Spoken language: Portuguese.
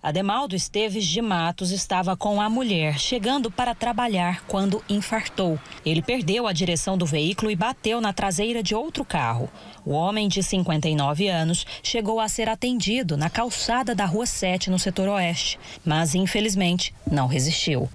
Ademaldo Esteves de Matos estava com a mulher, chegando para trabalhar quando infartou. Ele perdeu a direção do veículo e bateu na traseira de outro carro. O homem, de 59 anos, chegou a ser atendido na calçada da Rua 7, no setor oeste, mas infelizmente não resistiu.